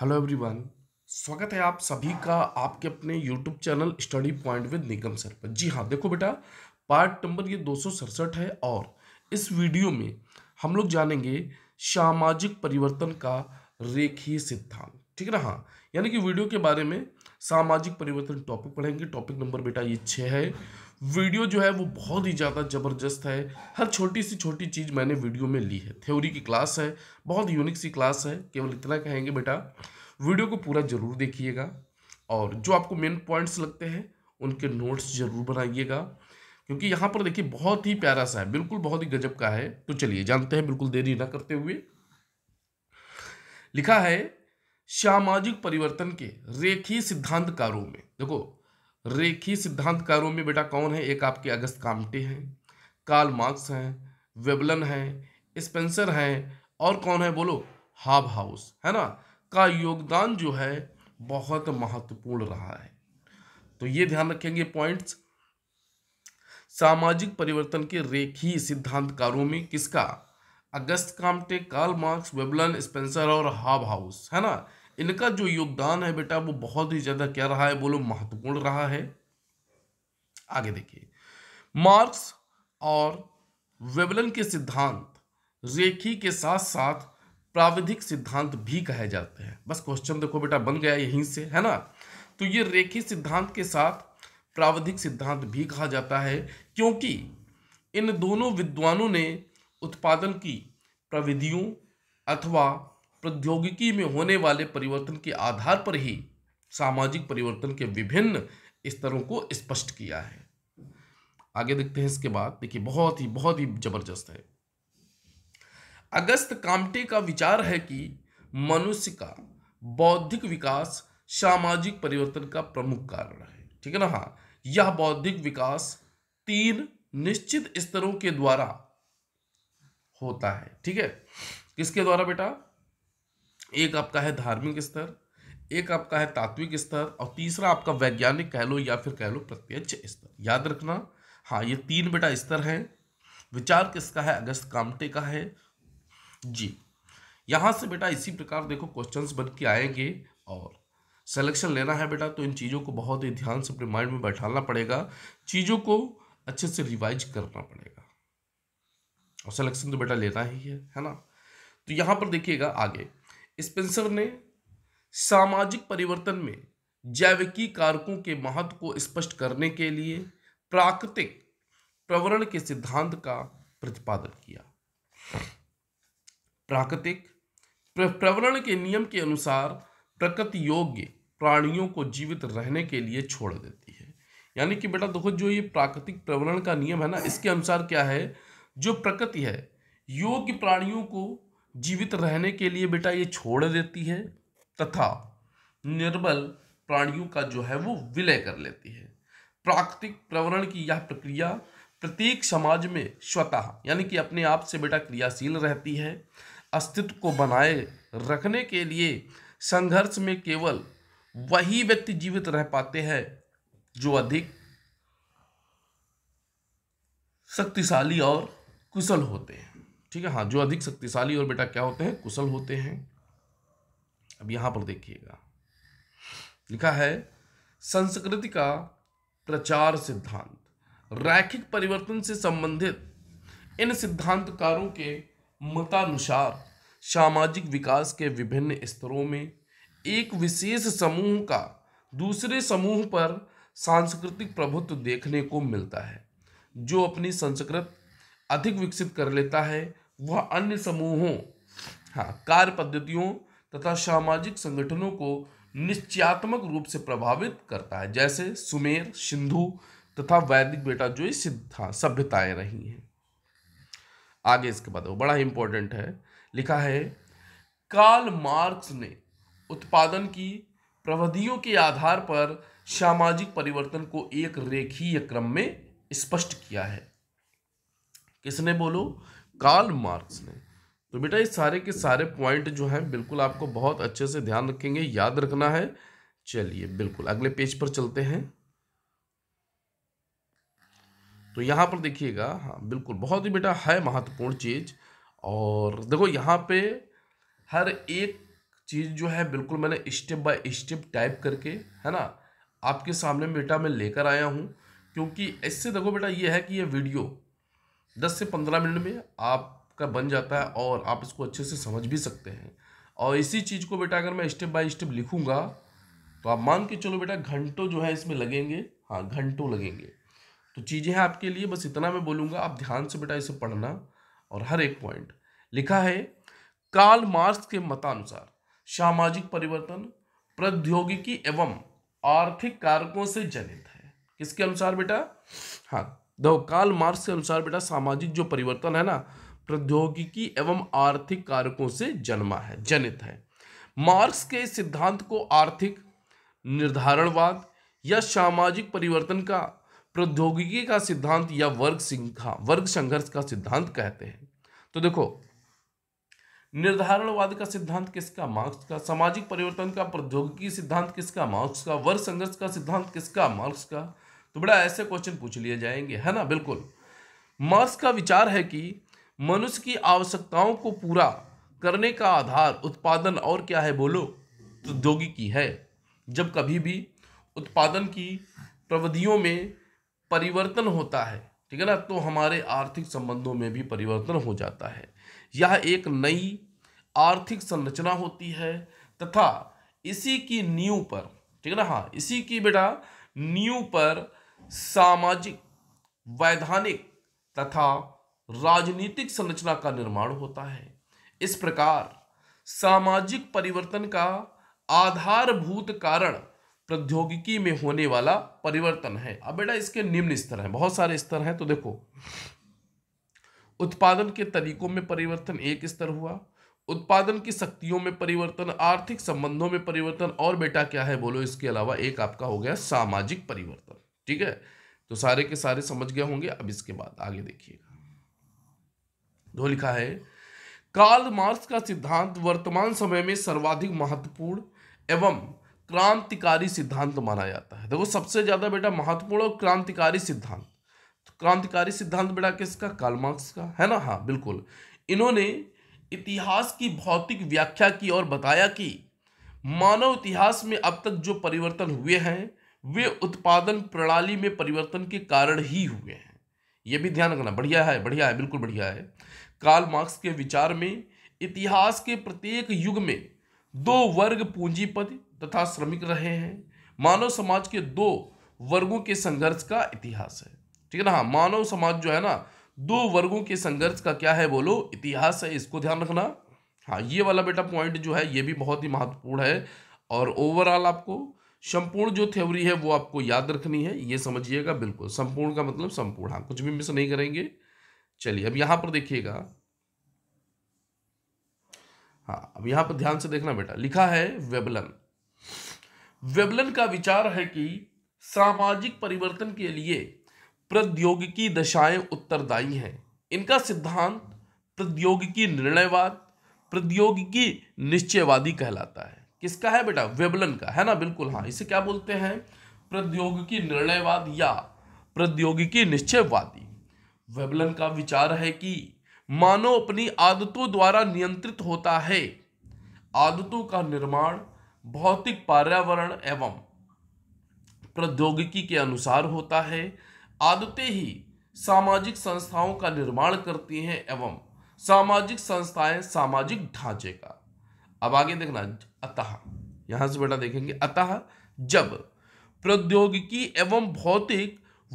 hello everyone स्वागत है आप सभी का आपके अपने YouTube channel study point with Nigam sir पर जी हाँ देखो बेटा पार्ट नंबर ये दो है और इस वीडियो में हम लोग जानेंगे सामाजिक परिवर्तन का रेखीय सिद्धांत ठीक है ना हाँ यानी कि वीडियो के बारे में सामाजिक परिवर्तन टॉपिक पढ़ेंगे टॉपिक नंबर बेटा ये छः है वीडियो जो है वो बहुत ही ज़्यादा ज़बरदस्त है हर छोटी सी छोटी चीज़ मैंने वीडियो में ली है थ्योरी की क्लास है बहुत यूनिक सी क्लास है केवल इतना कहेंगे बेटा वीडियो को पूरा ज़रूर देखिएगा और जो आपको मेन पॉइंट्स लगते हैं उनके नोट्स ज़रूर बनाइएगा क्योंकि यहाँ पर देखिए बहुत ही प्यारा सा है बिल्कुल बहुत ही गजब का है तो चलिए जानते हैं बिल्कुल देरी ना करते हुए लिखा है सामाजिक परिवर्तन के रेखीय सिद्धांतकारों में देखो रेखी सिद्धांतकारों में बेटा कौन है एक आपके अगस्त कामटे हैं कार्ल मार्क्स हैं वेबलन हैं स्पेंसर हैं और कौन है बोलो हाब हाउस है ना का योगदान जो है बहुत महत्वपूर्ण रहा है तो ये ध्यान रखेंगे पॉइंट्स सामाजिक परिवर्तन के रेखी सिद्धांतकारों में किसका Auguste Comte Karl Marx Veblen Spencer और हाब हाउस है ना इनका जो योगदान है बेटा वो बहुत ही ज़्यादा क्या रहा है बोलो महत्वपूर्ण रहा है आगे देखिए मार्क्स और वेबलन के सिद्धांत रेखी के साथ साथ प्राविधिक सिद्धांत भी कहे जाते हैं बस क्वेश्चन देखो बेटा बन गया यहीं से है ना तो ये रेखी सिद्धांत के साथ प्राविधिक सिद्धांत भी कहा जाता है क्योंकि इन दोनों विद्वानों ने उत्पादन की प्रविधियों अथवा प्रौद्योगिकी में होने वाले परिवर्तन के आधार पर ही सामाजिक परिवर्तन के विभिन्न स्तरों को स्पष्ट किया है आगे देखते हैं इसके बाद देखिए बहुत ही बहुत ही जबरदस्त है अगस्त कामटे का विचार है कि मनुष्य का बौद्धिक विकास सामाजिक परिवर्तन का प्रमुख कारण है ठीक है ना हाँ यह बौद्धिक विकास तीन निश्चित स्तरों के द्वारा होता है ठीक है किसके द्वारा बेटा एक आपका है धार्मिक स्तर एक आपका है तात्विक स्तर और तीसरा आपका वैज्ञानिक कह लो या फिर कह लो प्रत्यक्ष स्तर याद रखना हाँ ये तीन बेटा स्तर है विचार किसका है अगस्त कामटे का है जी यहाँ से बेटा इसी प्रकार देखो क्वेश्चंस बन के आएंगे और सिलेक्शन लेना है बेटा तो इन चीज़ों को बहुत ही ध्यान से अपने माइंड में बैठाना पड़ेगा चीज़ों को अच्छे से रिवाइज करना पड़ेगा और सिलेक्शन तो बेटा लेना ही है है ना तो यहाँ पर देखिएगा आगे स्पेंसर ने सामाजिक परिवर्तन में जैविकी कारकों के महत्व को स्पष्ट करने के लिए प्राकृतिक प्रवरण के सिद्धांत का प्रतिपादन किया प्राकृतिक प्रवरण के नियम के अनुसार प्रकृति योग्य प्राणियों को जीवित रहने के लिए छोड़ देती है यानी कि बेटा देखो जो ये प्राकृतिक प्रवरण का नियम है ना इसके अनुसार क्या है जो प्रकृति है योग्य प्राणियों को जीवित रहने के लिए बेटा ये छोड़ देती है तथा निर्बल प्राणियों का जो है वो विलय कर लेती है प्राकृतिक प्रवरण की यह प्रक्रिया प्रत्येक समाज में स्वतः यानी कि अपने आप से बेटा क्रियाशील रहती है अस्तित्व को बनाए रखने के लिए संघर्ष में केवल वही व्यक्ति जीवित रह पाते हैं जो अधिक शक्तिशाली और कुशल होते हैं ठीक है हाँ जो अधिक शक्तिशाली और बेटा क्या होते हैं कुशल होते हैं अब यहाँ पर देखिएगा लिखा है संस्कृति का प्रचार सिद्धांत रैखिक परिवर्तन से संबंधित इन सिद्धांतकारों के मतानुसार सामाजिक विकास के विभिन्न स्तरों में एक विशेष समूह का दूसरे समूह पर सांस्कृतिक प्रभुत्व देखने को मिलता है जो अपनी संस्कृत अधिक विकसित कर लेता है वह अन्य समूहों हाँ कार्य पद्धतियों तथा सामाजिक संगठनों को निश्चयात्मक रूप से प्रभावित करता है जैसे सुमेर सिंधु तथा वैदिक बेटा जो सिद्धा सभ्यताएं रही हैं आगे इसके बाद वो बड़ा इंपॉर्टेंट है लिखा है कार्ल मार्क्स ने उत्पादन की प्रवधियों के आधार पर सामाजिक परिवर्तन को एक रेखीय क्रम में स्पष्ट किया है किसने बोलो कार्ल मार्क्स ने तो बेटा ये सारे के सारे पॉइंट जो हैं बिल्कुल आपको बहुत अच्छे से ध्यान रखेंगे याद रखना है चलिए बिल्कुल अगले पेज पर चलते हैं तो यहाँ पर देखिएगा हाँ बिल्कुल बहुत ही बेटा है महत्वपूर्ण चीज़ और देखो यहाँ पे हर एक चीज़ जो है बिल्कुल मैंने स्टेप बाय स्टेप टाइप करके है ना आपके सामने बेटा मैं लेकर आया हूँ क्योंकि इससे देखो बेटा ये है कि ये वीडियो दस से पंद्रह मिनट में आपका बन जाता है और आप इसको अच्छे से समझ भी सकते हैं और इसी चीज़ को बेटा अगर मैं स्टेप बाय स्टेप लिखूँगा तो आप मान के चलो बेटा घंटों जो है इसमें लगेंगे हाँ घंटों लगेंगे तो चीज़ें हैं आपके लिए बस इतना मैं बोलूँगा आप ध्यान से बेटा इसे पढ़ना और हर एक पॉइंट लिखा है काल मार्क्स के मतानुसार सामाजिक परिवर्तन प्रौद्योगिकी एवं आर्थिक कारकों से जनित है किसके अनुसार बेटा हाँ काल मार्क्स के अनुसार बेटा सामाजिक जो परिवर्तन है ना प्रौद्योगिकी एवं आर्थिक कारकों से जन्मा है जनित है मार्क्स के सिद्धांत को आर्थिक निर्धारणवाद या सामाजिक परिवर्तन का प्रौद्योगिकी का सिद्धांत या वर्ग सिंखा वर्ग संघर्ष का सिद्धांत कहते हैं तो देखो निर्धारणवाद का सिद्धांत किसका मार्क्स का सामाजिक परिवर्तन का प्रौद्योगिकी सिद्धांत किसका मार्क्स का वर्ग संघर्ष का सिद्धांत किसका मार्क्स का तो बेटा ऐसे क्वेश्चन पूछ लिए जाएंगे है ना बिल्कुल मार्क्स का विचार है कि मनुष्य की आवश्यकताओं को पूरा करने का आधार उत्पादन और क्या है बोलो प्रौद्योगिकी है जब कभी भी उत्पादन की प्रविधियों में परिवर्तन होता है ठीक है ना तो हमारे आर्थिक संबंधों में भी परिवर्तन हो जाता है यह एक नई आर्थिक संरचना होती है तथा इसी की नींव पर ठीक है ना हाँ इसी की बेटा नींव पर सामाजिक वैधानिक तथा राजनीतिक संरचना का निर्माण होता है इस प्रकार सामाजिक परिवर्तन का आधारभूत कारण प्रौद्योगिकी में होने वाला परिवर्तन है अब बेटा इसके निम्न स्तर हैं बहुत सारे स्तर हैं तो देखो उत्पादन के तरीकों में परिवर्तन एक स्तर हुआ उत्पादन की शक्तियों में परिवर्तन आर्थिक संबंधों में परिवर्तन और बेटा क्या है बोलो इसके अलावा एक आपका हो गया सामाजिक परिवर्तन ठीक है तो सारे के सारे समझ गए होंगे अब इसके बाद आगे देखिएगा दो लिखा है काल मार्क्स का सिद्धांत वर्तमान समय में सर्वाधिक महत्वपूर्ण एवं क्रांतिकारी सिद्धांत माना जाता है देखो सबसे ज्यादा बेटा महत्वपूर्ण और क्रांतिकारी सिद्धांत तो क्रांतिकारी सिद्धांत बेटा किसका काल मार्क्स का है ना हाँ बिल्कुल इन्होंने इतिहास की भौतिक व्याख्या की और बताया कि मानव इतिहास में अब तक जो परिवर्तन हुए हैं वे उत्पादन प्रणाली में परिवर्तन के कारण ही हुए हैं ये भी ध्यान रखना बढ़िया है बढ़िया है बिल्कुल बढ़िया है कार्ल मार्क्स के विचार में इतिहास के प्रत्येक युग में दो वर्ग पूंजीपति तथा श्रमिक रहे हैं मानव समाज के दो वर्गों के संघर्ष का इतिहास है ठीक है ना हाँ मानव समाज जो है ना दो वर्गों के संघर्ष का क्या है बोलो इतिहास है इसको ध्यान रखना हाँ ये वाला बेटा पॉइंट जो है ये भी बहुत ही महत्वपूर्ण है और ओवरऑल आपको संपूर्ण जो थ्योरी है वो आपको याद रखनी है ये समझिएगा बिल्कुल संपूर्ण का मतलब संपूर्ण हाँ कुछ भी मिस नहीं करेंगे चलिए अब यहां पर देखिएगा हाँ अब यहां पर ध्यान से देखना बेटा लिखा है वेबलन वेबलन का विचार है कि सामाजिक परिवर्तन के लिए प्रौद्योगिकी दशाएं उत्तरदायी हैं इनका सिद्धांत प्रौद्योगिकी निर्णयवाद प्रौद्योगिकी निश्चयवादी कहलाता है किसका है बेटा वेबलन का है ना बिल्कुल हाँ इसे क्या बोलते हैं प्रौद्योगिकी निर्णयवाद या प्रौद्योगिकी निश्चयवादी वेबलन का विचार है कि मानव अपनी आदतों द्वारा नियंत्रित होता है आदतों का निर्माण भौतिक पर्यावरण एवं प्रौद्योगिकी के अनुसार होता है आदतें ही सामाजिक संस्थाओं का निर्माण करती हैं एवं सामाजिक संस्थाएं सामाजिक ढांचे का अब आगे देखना अतः यहां से बेटा देखेंगे अतः जब प्रौद्योगिकी एवं भौतिक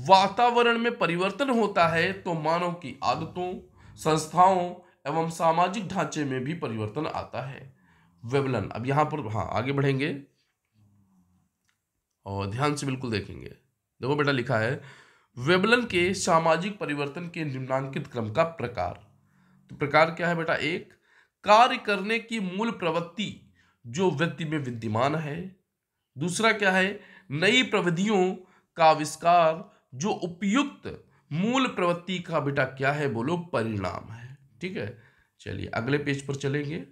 वातावरण में परिवर्तन होता है तो मानव की आदतों संस्थाओं एवं सामाजिक ढांचे में भी परिवर्तन आता है वेबलन अब यहां पर हाँ आगे बढ़ेंगे और ध्यान से बिल्कुल देखेंगे देखो बेटा लिखा है वेबलन के सामाजिक परिवर्तन के निम्नांकित क्रम का प्रकार तो प्रकार क्या है बेटा एक कार्य करने की मूल प्रवृत्ति जो व्यक्ति में विद्यमान है दूसरा क्या है नई प्रविधियों का आविष्कार जो उपयुक्त मूल प्रवृत्ति का बेटा क्या है बोलो परिणाम है ठीक है चलिए अगले पेज पर चलेंगे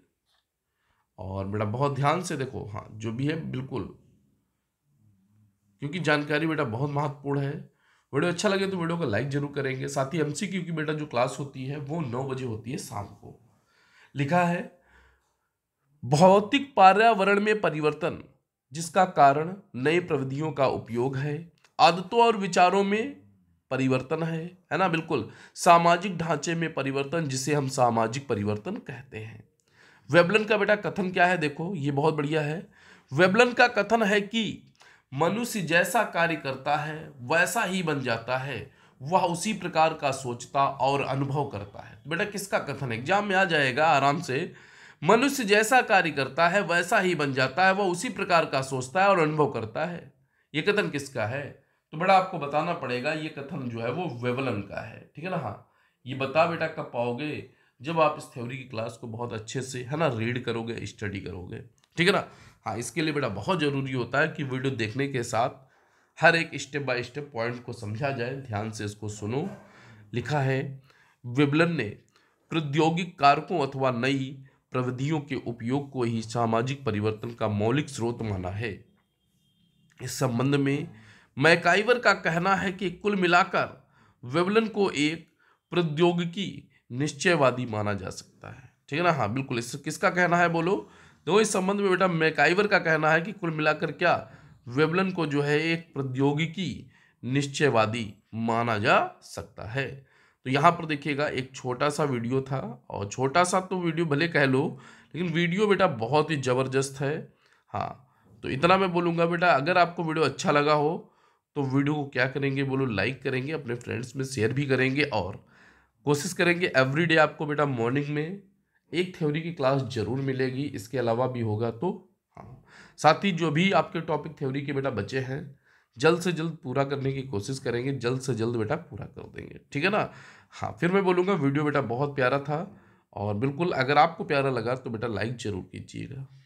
और बेटा बहुत ध्यान से देखो हाँ जो भी है बिल्कुल क्योंकि जानकारी बेटा बहुत महत्वपूर्ण है वीडियो अच्छा लगे तो वीडियो को लाइक जरूर करेंगे साथ ही एमसीक्यू की बेटा जो क्लास होती है वो नौ बजे होती है शाम को लिखा है भौतिक पर्यावरण में परिवर्तन जिसका कारण नई प्रविधियों का उपयोग है आदतों और विचारों में परिवर्तन है है ना बिल्कुल सामाजिक ढांचे में परिवर्तन जिसे हम सामाजिक परिवर्तन कहते हैं वेबलन का बेटा कथन क्या है देखो ये बहुत बढ़िया है वेबलन का कथन है कि मनुष्य जैसा कार्य करता है वैसा ही बन जाता है वह उसी प्रकार का सोचता और अनुभव करता है बेटा किसका कथन एग्जाम में आ जाएगा आराम से मनुष्य जैसा कार्य करता है वैसा ही बन जाता है वह उसी प्रकार का सोचता है और अनुभव करता है ये कथन किसका है तो बेटा आपको बताना पड़ेगा ये कथन जो है वो वेवलन का है ठीक है ना हाँ ये बता बेटा कब पाओगे जब आप इस थ्योरी की क्लास को बहुत अच्छे से है ना रीड करोगे स्टडी करोगे ठीक है ना हाँ इसके लिए बेटा बहुत ज़रूरी होता है कि वीडियो देखने के साथ हर एक स्टेप बाय स्टेप पॉइंट को समझा जाए ध्यान से इसको सुनो लिखा है विबलन ने प्रौद्योगिक कारकों अथवा नई प्रविधियों के उपयोग को ही सामाजिक परिवर्तन का मौलिक स्रोत माना है इस संबंध में मैकाइवर का कहना है कि कुल मिलाकर वेबलन को एक प्रौद्योगिकी निश्चयवादी माना जा सकता है ठीक है ना हाँ बिल्कुल इस किसका कहना है बोलो देखो तो इस संबंध में बेटा मैकाइवर का कहना है कि कुल मिलाकर क्या वेबलन को जो है एक प्रौद्योगिकी निश्चयवादी माना जा सकता है तो यहाँ पर देखिएगा एक छोटा सा वीडियो था और छोटा सा तो वीडियो भले कह लो लेकिन वीडियो बेटा बहुत ही ज़बरदस्त है हाँ तो इतना मैं बोलूँगा बेटा अगर आपको वीडियो अच्छा लगा हो तो वीडियो को क्या करेंगे बोलो लाइक करेंगे अपने फ्रेंड्स में शेयर भी करेंगे और कोशिश करेंगे एवरीडे आपको बेटा मॉर्निंग में एक थ्योरी की क्लास ज़रूर मिलेगी इसके अलावा भी होगा तो साथ ही जो भी आपके टॉपिक थ्योरी के बेटा बचे हैं जल्द से जल्द पूरा करने की कोशिश करेंगे जल्द से जल्द बेटा पूरा कर देंगे ठीक है ना हाँ फिर मैं बोलूँगा वीडियो बेटा बहुत प्यारा था और बिल्कुल अगर आपको प्यारा लगा तो बेटा लाइक ज़रूर कीजिएगा